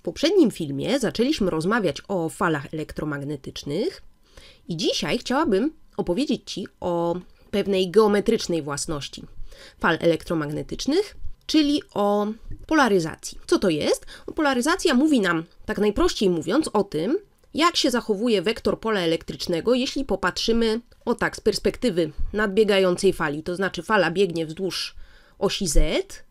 W poprzednim filmie zaczęliśmy rozmawiać o falach elektromagnetycznych i dzisiaj chciałabym opowiedzieć Ci o pewnej geometrycznej własności fal elektromagnetycznych, czyli o polaryzacji. Co to jest? No, polaryzacja mówi nam, tak najprościej mówiąc, o tym, jak się zachowuje wektor pola elektrycznego, jeśli popatrzymy o tak z perspektywy nadbiegającej fali, to znaczy fala biegnie wzdłuż osi Z,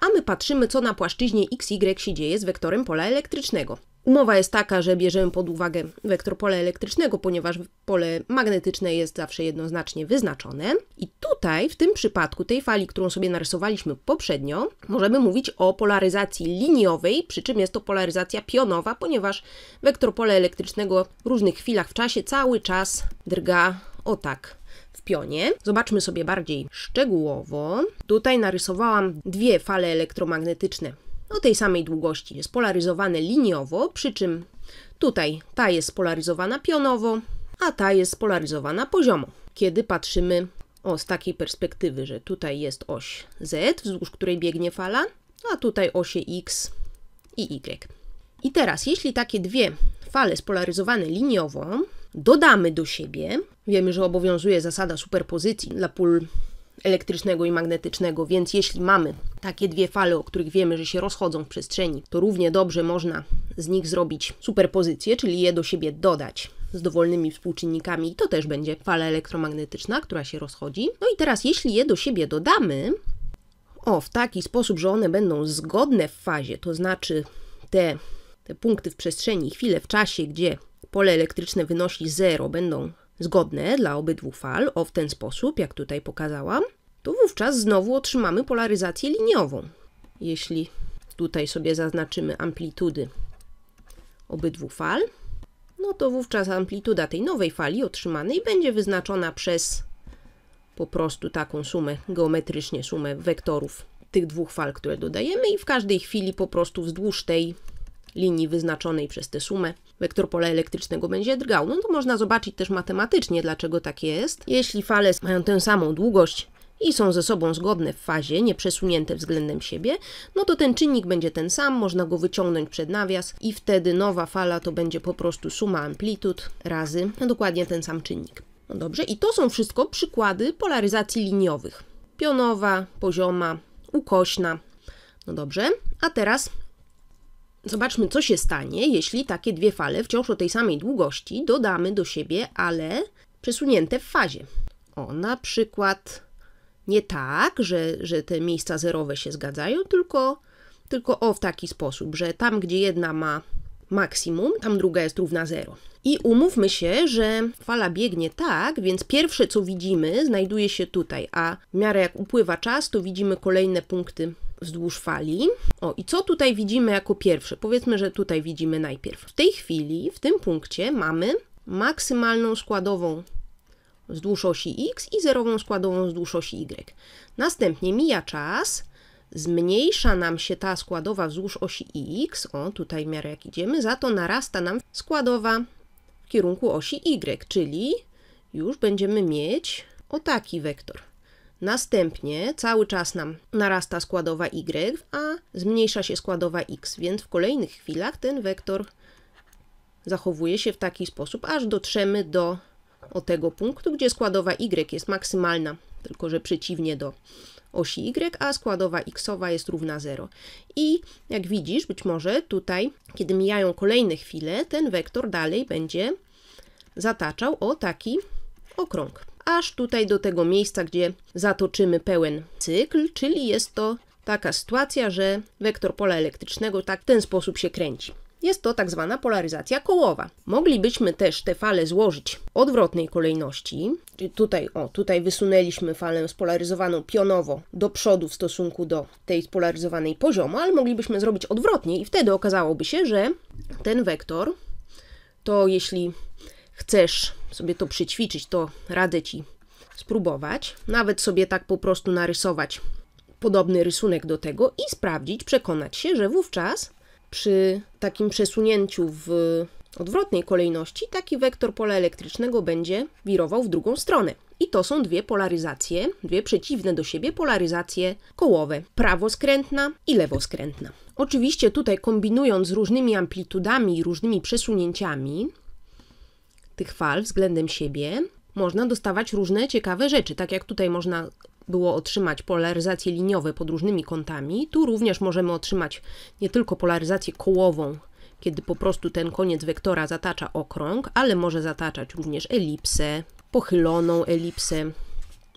a my patrzymy, co na płaszczyźnie XY się dzieje z wektorem pola elektrycznego. Umowa jest taka, że bierzemy pod uwagę wektor pola elektrycznego, ponieważ pole magnetyczne jest zawsze jednoznacznie wyznaczone. I tutaj, w tym przypadku, tej fali, którą sobie narysowaliśmy poprzednio, możemy mówić o polaryzacji liniowej, przy czym jest to polaryzacja pionowa, ponieważ wektor pola elektrycznego w różnych chwilach w czasie cały czas drga o tak w pionie. Zobaczmy sobie bardziej szczegółowo. Tutaj narysowałam dwie fale elektromagnetyczne o tej samej długości, spolaryzowane liniowo, przy czym tutaj ta jest spolaryzowana pionowo, a ta jest spolaryzowana poziomo. Kiedy patrzymy o, z takiej perspektywy, że tutaj jest oś Z, wzdłuż której biegnie fala, a tutaj osie X i Y. I teraz, jeśli takie dwie fale spolaryzowane liniowo dodamy do siebie, wiemy, że obowiązuje zasada superpozycji dla pól elektrycznego i magnetycznego, więc jeśli mamy takie dwie fale, o których wiemy, że się rozchodzą w przestrzeni, to równie dobrze można z nich zrobić superpozycję, czyli je do siebie dodać z dowolnymi współczynnikami i to też będzie fala elektromagnetyczna, która się rozchodzi. No i teraz jeśli je do siebie dodamy, o, w taki sposób, że one będą zgodne w fazie, to znaczy te, te punkty w przestrzeni, chwile w czasie, gdzie pole elektryczne wynosi 0, będą zgodne dla obydwu fal, o w ten sposób, jak tutaj pokazałam, to wówczas znowu otrzymamy polaryzację liniową. Jeśli tutaj sobie zaznaczymy amplitudy obydwu fal, no to wówczas amplituda tej nowej fali otrzymanej będzie wyznaczona przez po prostu taką sumę, geometrycznie sumę wektorów tych dwóch fal, które dodajemy i w każdej chwili po prostu wzdłuż tej linii wyznaczonej przez tę sumę wektor pola elektrycznego będzie drgał. No to można zobaczyć też matematycznie, dlaczego tak jest. Jeśli fale mają tę samą długość, i są ze sobą zgodne w fazie, nieprzesunięte względem siebie, no to ten czynnik będzie ten sam, można go wyciągnąć przed nawias i wtedy nowa fala to będzie po prostu suma amplitud razy no dokładnie ten sam czynnik. No dobrze, i to są wszystko przykłady polaryzacji liniowych. Pionowa, pozioma, ukośna. No dobrze, a teraz Zobaczmy, co się stanie, jeśli takie dwie fale wciąż o tej samej długości dodamy do siebie, ale przesunięte w fazie. O, na przykład nie tak, że, że te miejsca zerowe się zgadzają, tylko, tylko o w taki sposób, że tam, gdzie jedna ma maksimum, tam druga jest równa zero. I umówmy się, że fala biegnie tak, więc pierwsze co widzimy znajduje się tutaj, a w miarę jak upływa czas, to widzimy kolejne punkty wzdłuż fali. O, i co tutaj widzimy jako pierwsze? Powiedzmy, że tutaj widzimy najpierw. W tej chwili, w tym punkcie mamy maksymalną składową wzdłuż osi x i zerową składową wzdłuż osi y. Następnie mija czas, zmniejsza nam się ta składowa wzdłuż osi x, o tutaj w miarę jak idziemy, za to narasta nam składowa w kierunku osi y, czyli już będziemy mieć o taki wektor. Następnie cały czas nam narasta składowa y, a zmniejsza się składowa x, więc w kolejnych chwilach ten wektor zachowuje się w taki sposób, aż dotrzemy do o tego punktu, gdzie składowa y jest maksymalna, tylko że przeciwnie do osi y, a składowa xowa jest równa 0. I jak widzisz, być może tutaj, kiedy mijają kolejne chwile, ten wektor dalej będzie zataczał o taki okrąg aż tutaj do tego miejsca, gdzie zatoczymy pełen cykl, czyli jest to taka sytuacja, że wektor pola elektrycznego tak w ten sposób się kręci. Jest to tak zwana polaryzacja kołowa. Moglibyśmy też te fale złożyć w odwrotnej kolejności. Czyli tutaj, o, tutaj wysunęliśmy falę spolaryzowaną pionowo do przodu w stosunku do tej spolaryzowanej poziomo, ale moglibyśmy zrobić odwrotnie i wtedy okazałoby się, że ten wektor to jeśli chcesz sobie to przyćwiczyć, to radzę Ci spróbować. Nawet sobie tak po prostu narysować podobny rysunek do tego i sprawdzić, przekonać się, że wówczas przy takim przesunięciu w odwrotnej kolejności taki wektor pola elektrycznego będzie wirował w drugą stronę. I to są dwie polaryzacje, dwie przeciwne do siebie polaryzacje kołowe, prawoskrętna i lewoskrętna. Oczywiście tutaj kombinując z różnymi amplitudami i różnymi przesunięciami, tych fal względem siebie, można dostawać różne ciekawe rzeczy. Tak jak tutaj można było otrzymać polaryzacje liniowe pod różnymi kątami, tu również możemy otrzymać nie tylko polaryzację kołową, kiedy po prostu ten koniec wektora zatacza okrąg, ale może zataczać również elipsę, pochyloną elipsę.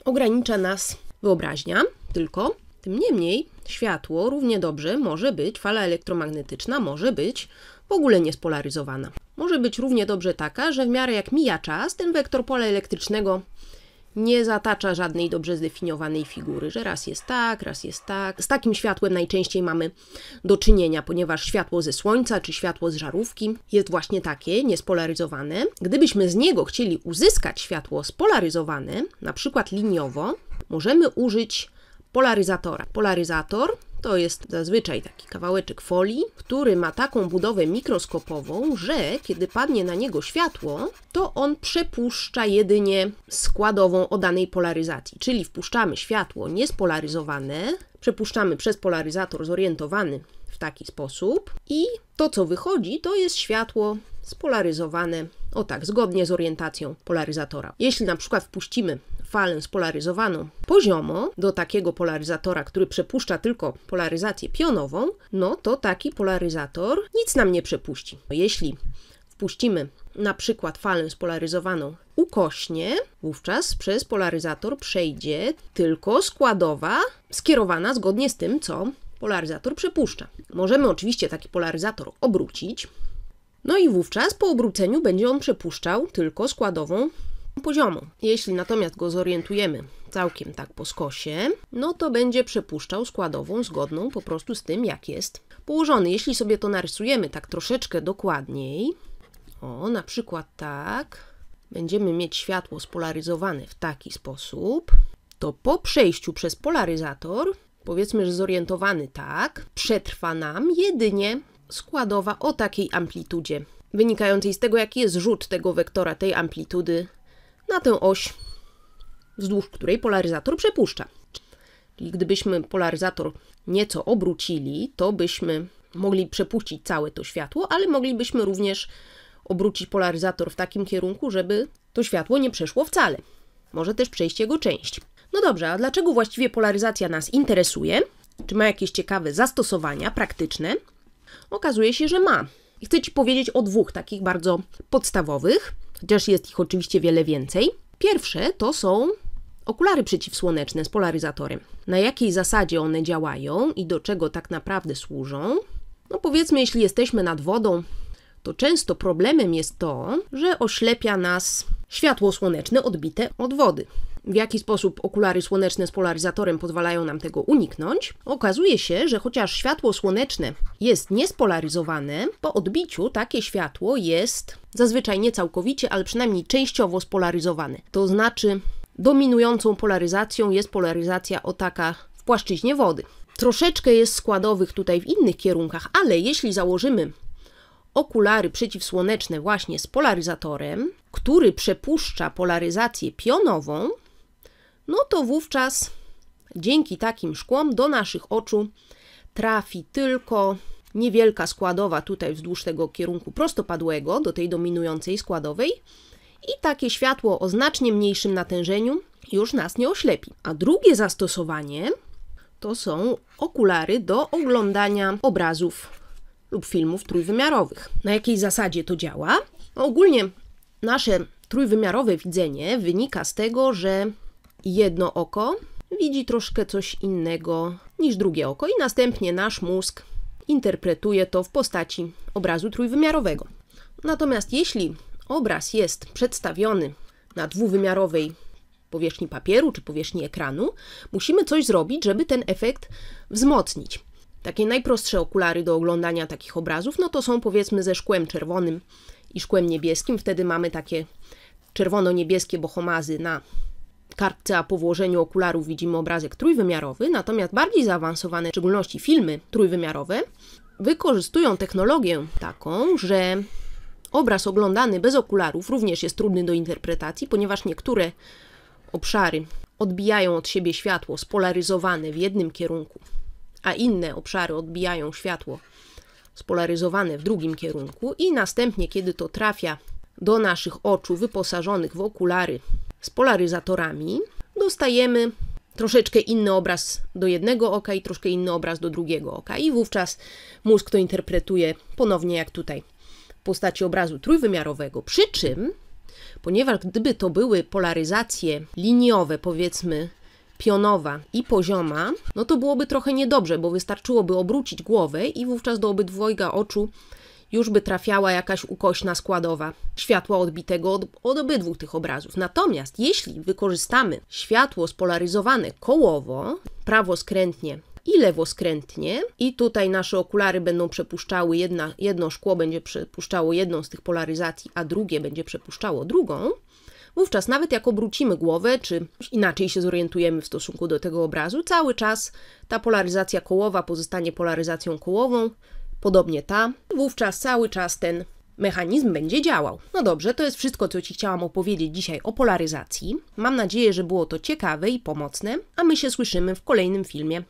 Ogranicza nas wyobraźnia tylko. Tym niemniej światło równie dobrze może być, fala elektromagnetyczna może być w ogóle niespolaryzowana może być równie dobrze taka, że w miarę jak mija czas, ten wektor pola elektrycznego nie zatacza żadnej dobrze zdefiniowanej figury, że raz jest tak, raz jest tak. Z takim światłem najczęściej mamy do czynienia, ponieważ światło ze słońca czy światło z żarówki jest właśnie takie, niespolaryzowane. Gdybyśmy z niego chcieli uzyskać światło spolaryzowane, na przykład liniowo, możemy użyć polaryzatora. Polaryzator to jest zazwyczaj taki kawałeczek folii, który ma taką budowę mikroskopową, że kiedy padnie na niego światło, to on przepuszcza jedynie składową o danej polaryzacji. Czyli wpuszczamy światło niespolaryzowane, przepuszczamy przez polaryzator zorientowany w taki sposób i to, co wychodzi, to jest światło spolaryzowane, o tak, zgodnie z orientacją polaryzatora. Jeśli na przykład wpuścimy falę spolaryzowaną poziomo do takiego polaryzatora, który przepuszcza tylko polaryzację pionową, no to taki polaryzator nic nam nie przepuści. Jeśli wpuścimy na przykład falę spolaryzowaną ukośnie, wówczas przez polaryzator przejdzie tylko składowa skierowana zgodnie z tym, co polaryzator przepuszcza. Możemy oczywiście taki polaryzator obrócić, no i wówczas po obróceniu będzie on przepuszczał tylko składową poziomu. Jeśli natomiast go zorientujemy całkiem tak po skosie, no to będzie przepuszczał składową zgodną po prostu z tym, jak jest położony. Jeśli sobie to narysujemy tak troszeczkę dokładniej, o, na przykład tak, będziemy mieć światło spolaryzowane w taki sposób, to po przejściu przez polaryzator, powiedzmy, że zorientowany tak, przetrwa nam jedynie składowa o takiej amplitudzie, wynikającej z tego, jaki jest rzut tego wektora tej amplitudy na tę oś, wzdłuż której polaryzator przepuszcza. Czyli gdybyśmy polaryzator nieco obrócili, to byśmy mogli przepuścić całe to światło, ale moglibyśmy również obrócić polaryzator w takim kierunku, żeby to światło nie przeszło wcale. Może też przejść jego część. No dobrze, a dlaczego właściwie polaryzacja nas interesuje? Czy ma jakieś ciekawe zastosowania praktyczne? Okazuje się, że ma. I chcę Ci powiedzieć o dwóch takich bardzo podstawowych chociaż jest ich oczywiście wiele więcej. Pierwsze to są okulary przeciwsłoneczne z polaryzatorem. Na jakiej zasadzie one działają i do czego tak naprawdę służą? No powiedzmy, jeśli jesteśmy nad wodą, to często problemem jest to, że oślepia nas światło słoneczne odbite od wody w jaki sposób okulary słoneczne z polaryzatorem pozwalają nam tego uniknąć, okazuje się, że chociaż światło słoneczne jest niespolaryzowane, po odbiciu takie światło jest zazwyczaj nie całkowicie, ale przynajmniej częściowo spolaryzowane. To znaczy, dominującą polaryzacją jest polaryzacja o taka w płaszczyźnie wody. Troszeczkę jest składowych tutaj w innych kierunkach, ale jeśli założymy okulary przeciwsłoneczne właśnie z polaryzatorem, który przepuszcza polaryzację pionową, no to wówczas dzięki takim szkłom do naszych oczu trafi tylko niewielka składowa tutaj wzdłuż tego kierunku prostopadłego do tej dominującej składowej i takie światło o znacznie mniejszym natężeniu już nas nie oślepi. A drugie zastosowanie to są okulary do oglądania obrazów lub filmów trójwymiarowych. Na jakiej zasadzie to działa? No ogólnie nasze trójwymiarowe widzenie wynika z tego, że jedno oko widzi troszkę coś innego niż drugie oko i następnie nasz mózg interpretuje to w postaci obrazu trójwymiarowego. Natomiast jeśli obraz jest przedstawiony na dwuwymiarowej powierzchni papieru czy powierzchni ekranu, musimy coś zrobić, żeby ten efekt wzmocnić. Takie najprostsze okulary do oglądania takich obrazów, no to są powiedzmy ze szkłem czerwonym i szkłem niebieskim. Wtedy mamy takie czerwono-niebieskie bohomazy na kartce, a po włożeniu okularów widzimy obrazek trójwymiarowy, natomiast bardziej zaawansowane, w szczególności filmy trójwymiarowe, wykorzystują technologię taką, że obraz oglądany bez okularów również jest trudny do interpretacji, ponieważ niektóre obszary odbijają od siebie światło spolaryzowane w jednym kierunku, a inne obszary odbijają światło spolaryzowane w drugim kierunku i następnie, kiedy to trafia do naszych oczu wyposażonych w okulary z polaryzatorami, dostajemy troszeczkę inny obraz do jednego oka i troszkę inny obraz do drugiego oka. I wówczas mózg to interpretuje ponownie jak tutaj w postaci obrazu trójwymiarowego. Przy czym, ponieważ gdyby to były polaryzacje liniowe, powiedzmy pionowa i pozioma, no to byłoby trochę niedobrze, bo wystarczyłoby obrócić głowę i wówczas do obydwojga oczu już by trafiała jakaś ukośna składowa światła odbitego od, od obydwu tych obrazów. Natomiast jeśli wykorzystamy światło spolaryzowane kołowo, prawoskrętnie i lewoskrętnie, i tutaj nasze okulary będą przepuszczały, jedna, jedno szkło będzie przepuszczało jedną z tych polaryzacji, a drugie będzie przepuszczało drugą, wówczas nawet jak obrócimy głowę, czy inaczej się zorientujemy w stosunku do tego obrazu, cały czas ta polaryzacja kołowa pozostanie polaryzacją kołową podobnie ta, wówczas cały czas ten mechanizm będzie działał. No dobrze, to jest wszystko, co Ci chciałam opowiedzieć dzisiaj o polaryzacji. Mam nadzieję, że było to ciekawe i pomocne, a my się słyszymy w kolejnym filmie.